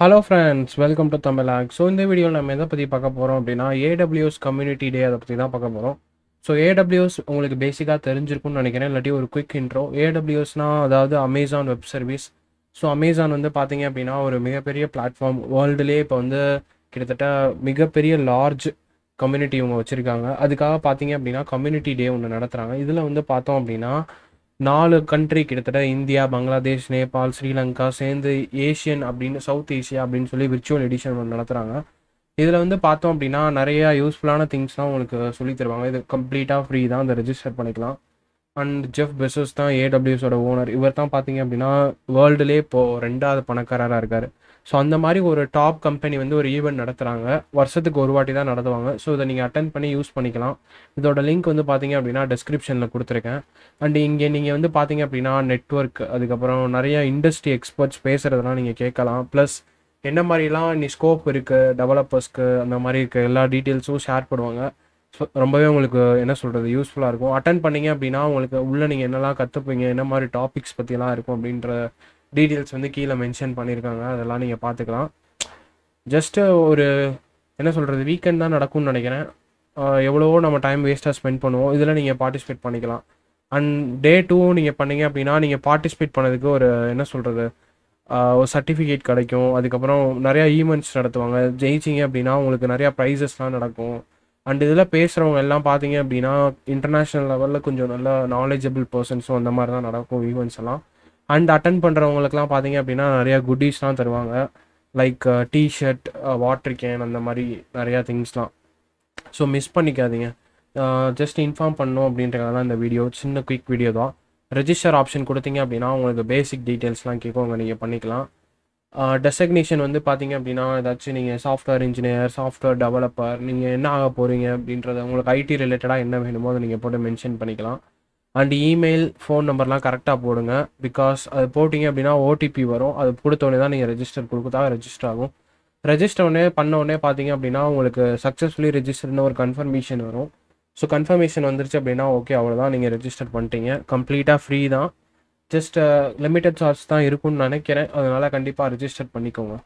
hello friends welcome to Tamil ஆக் so இந்த வீடியோவில் நம்ம எதை பற்றி பார்க்க போகிறோம் அப்படின்னா ஏடபிள்யூஎஸ் கம்யூனிட்டி டே அதை பற்றி தான் பார்க்க போகிறோம் ஸோ ஏடபிள்யூஎஸ் உங்களுக்கு பேசிக்காக தெரிஞ்சிருக்கும்னு நினைக்கிறேன் இல்லாட்டி ஒரு குயிக் இன்ட்ரோ ஏடபிள்யூஎஸ்னா அதாவது Amazon web service so Amazon வந்து பார்த்தீங்க அப்படின்னா ஒரு மிகப்பெரிய பிளாட்ஃபார்ம் வேர்ல்டுலேயே இப்போ வந்து கிட்டத்தட்ட மிகப்பெரிய லார்ஜ் கம்யூனிட்டி இவங்க வச்சுருக்காங்க அதுக்காக பார்த்தீங்க அப்படின்னா கம்யூனிட்டி டே ஒன்று நடத்துகிறாங்க இதில் வந்து பார்த்தோம் அப்படின்னா நாலு கண்ட்ரி கிட்டத்தட்ட இந்தியா பங்களாதேஷ் நேபாள் ஸ்ரீலங்கா சேர்ந்து ஏஷியன் அப்படின்னு சவுத் ஏஷியா அப்படின்னு சொல்லி விர்ச்சுவல் எடிஷன் ஒன்று நடத்துகிறாங்க இதில் வந்து பார்த்தோம் அப்படின்னா நிறையா யூஸ்ஃபுல்லான திங்ஸ்லாம் உங்களுக்கு சொல்லி தருவாங்க இது கம்ப்ளீட்டாக ஃப்ரீ தான் அதை ரெஜிஸ்டர் பண்ணிக்கலாம் அண்ட் ஜெஃப் பெசஸ் தான் ஏடபிள்யூஸோட ஓனர் இவர் தான் பார்த்தீங்க அப்படின்னா வேர்ல்டுலேயே இப்போது ரெண்டாவது பணக்காரராக இருக்கார் ஸோ அந்த மாதிரி ஒரு டாப் கம்பெனி வந்து ஒரு ஈவெண்ட் நடத்துகிறாங்க வருஷத்துக்கு ஒரு வாட்டி தான் நடத்துவாங்க ஸோ இதை நீங்கள் அட்டன் பண்ணி யூஸ் பண்ணிக்கலாம் இதோட லிங்க் வந்து பார்த்தீங்க அப்படின்னா டிஸ்கிரிப்ஷனில் கொடுத்துருக்கேன் அண்ட் இங்கே நீங்கள் வந்து பார்த்தீங்க அப்படின்னா நெட்ஒர்க் அதுக்கப்புறம் நிறைய இண்டஸ்ட்ரி எக்ஸ்பர்ட்ஸ் பேசுகிறதெல்லாம் நீங்கள் கேட்கலாம் ப்ளஸ் என்ன மாதிரிலாம் நீ ஸ்கோப் இருக்குது டெவலப்பர்ஸ்க்கு அந்த மாதிரி இருக்க எல்லா டீட்டெயில்ஸும் ஷேர் பண்ணுவாங்க ஸோ ரொம்பவே உங்களுக்கு என்ன சொல்கிறது யூஸ்ஃபுல்லாக இருக்கும் அட்டன் பண்ணிங்க அப்படின்னா உங்களுக்கு உள்ளே நீங்கள் என்னெல்லாம் கற்றுப்பீங்க என்ன மாதிரி டாபிக்ஸ் பற்றிலாம் இருக்கும் அப்படின்ற டீட்டெயில்ஸ் வந்து கீழே மென்ஷன் பண்ணியிருக்காங்க அதெல்லாம் நீங்கள் பார்த்துக்கலாம் ஜஸ்ட்டு ஒரு என்ன சொல்கிறது வீக்கெண்ட் தான் நடக்கும்னு நினைக்கிறேன் எவ்வளவோ நம்ம டைம் வேஸ்ட்டாக ஸ்பெண்ட் பண்ணுவோம் இதில் நீங்கள் பார்ட்டிசிபேட் பண்ணிக்கலாம் அண்ட் டே டூவும் நீங்கள் பண்ணீங்க அப்படின்னா நீங்கள் பார்ட்டிசிபேட் பண்ணதுக்கு ஒரு என்ன சொல்கிறது ஒரு சர்டிஃபிகேட் கிடைக்கும் அதுக்கப்புறம் நிறையா ஈவெண்ட்ஸ் நடத்துவாங்க ஜெயிச்சிங்க அப்படின்னா உங்களுக்கு நிறையா ப்ரைஸஸ்லாம் நடக்கும் அண்ட் இதில் பேசுகிறவங்க எல்லாம் பார்த்தீங்க அப்படின்னா இன்டர்நேஷ்னல் லெவலில் கொஞ்சம் நல்ல நாலேஜபிள் பர்சன்ஸும் அந்த மாதிரி தான் நடக்கும் ஈவெண்ட்ஸ் எல்லாம் அண்ட் அட்டன் பண்ணுறவங்களுக்குலாம் பார்த்தீங்க அப்படின்னா நிறையா குட்டீஸ்லாம் தருவாங்க லைக் டிஷர்ட் வாட்டர் கேன் அந்த மாதிரி நிறையா திங்ஸ்லாம் ஸோ மிஸ் பண்ணிக்காதீங்க ஜஸ்ட் uh, இன்ஃபார்ம் பண்ணோம் அப்படின்றதுனால இந்த வீடியோ சின்ன குயிக் வீடியோ தான் ரெஜிஸ்டர் ஆப்ஷன் கொடுத்தீங்க அப்படின்னா உங்களுக்கு பேசிக் டீட்டெயில்ஸ்லாம் கேட்கும் அங்கே நீங்கள் பண்ணிக்கலாம் டெசக்னேஷன் uh, வந்து பார்த்தீங்க அப்படின்னா ஏதாச்சும் நீங்கள் சாஃப்ட்வேர் இன்ஜினியர் சாஃப்ட்வேர் டெவலப்பர் நீங்கள் என்ன ஆக போகிறீங்க அப்படின்றத உங்களுக்கு ஐடி ரிலேட்டடாக என்ன வேணுமோ அதை நீங்கள் போட்டு மென்ஷன் பண்ணிக்கலாம் அண்ட் இமெயில் ஃபோன் நம்பர்லாம் கரெக்டாக போடுங்க பிகாஸ் அது போட்டிங்க அப்படின்னா ஓடிபி வரும் அது கொடுத்தோடனே தான் நீங்கள் ரெஜிஸ்டர் கொடுக்குதான் ரெஜிஸ்டர் ஆகும் ரெஜிஸ்டர் உடனே பண்ண உடனே பார்த்தீங்க அப்படின்னா உங்களுக்கு சக்ஸஸ்ஃபுல்லி ரெஜிஸ்டர்னு ஒரு கன்ஃபர்மேஷன் வரும் ஸோ கன்ஃபர்மேஷன் வந்துருச்சு அப்படின்னா ஓகே அவ்வளோதான் நீங்கள் ரெஜிஸ்டர் பண்ணிட்டீங்க கம்ப்ளீட்டாக ஃப்ரீ தான் ஜஸ்ட் லிமிட்டட் சார்ஜ் தான் இருக்கும்னு நினைக்கிறேன் அதனால் கண்டிப்பாக ரெஜிஸ்டர் பண்ணிக்கோங்க